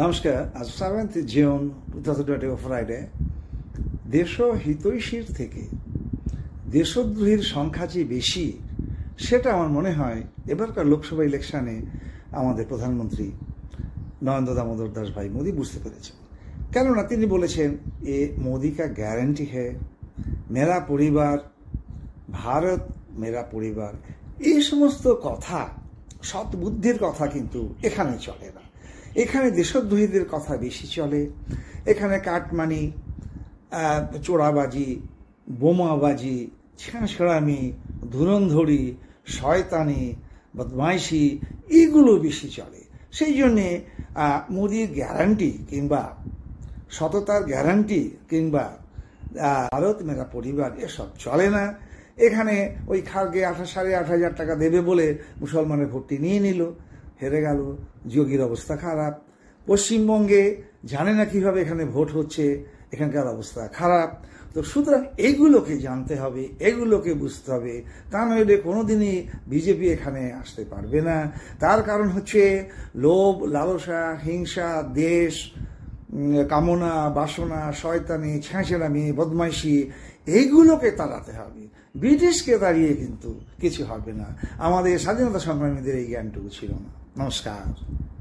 নমস্কার আজ seventh June two thousand twenty Friday দেশ হিতৈষীর থেকে দেশদ্রোহীর সংখ্যা যে বেশি সেটা আমার মনে হয় এবারকার লোকসভা ইলেকশানে আমাদের প্রধানমন্ত্রী নরেন্দ্র দামোদর দাস ভাই মোদি বুঝতে পেরেছেন কেননা তিনি বলেছেন এ মোদি কা গ্যারেন্টি হে মেরা পরিবার ভারত মেরা পরিবার এই সমস্ত কথা সৎ বুদ্ধির কথা কিন্তু এখানে চলে না এখানে দেশদ্রোহীদের কথা বেশি চলে এখানে কাটমানি চোরাবাজি বোমাবাজি ছেঁড়ামি ধুরন্ধরি শয়তানি বদমাইশি এগুলো বেশি চলে সেই জন্যে মোদির গ্যারান্টি কিংবা সততার গ্যারান্টি কিংবা ভারত মেরা পরিবার এসব চলে না এখানে ওই খালকে আঠাশ সাড়ে আট হাজার টাকা দেবে বলে মুসলমানের ভর্তি নিয়ে নিল হেরে গেল যোগীর অবস্থা খারাপ পশ্চিমবঙ্গে জানে না কীভাবে এখানে ভোট হচ্ছে এখানকার অবস্থা খারাপ তো সুতরাং এগুলোকে জানতে হবে এগুলোকে বুঝতে হবে তা নইলে কোনোদিনই বিজেপি এখানে আসতে পারবে না তার কারণ হচ্ছে লোভ লালসা হিংসা দেশ কামনা বাসনা শয়তানি ছ্যাঁচেরামি বদমাইশি এইগুলোকে তাড়াতে হবে ব্রিটিশকে দাঁড়িয়ে কিন্তু কিছু হবে না আমাদের স্বাধীনতা সংগ্রামীদের এই জ্ঞানটুকু ছিল না não os casos.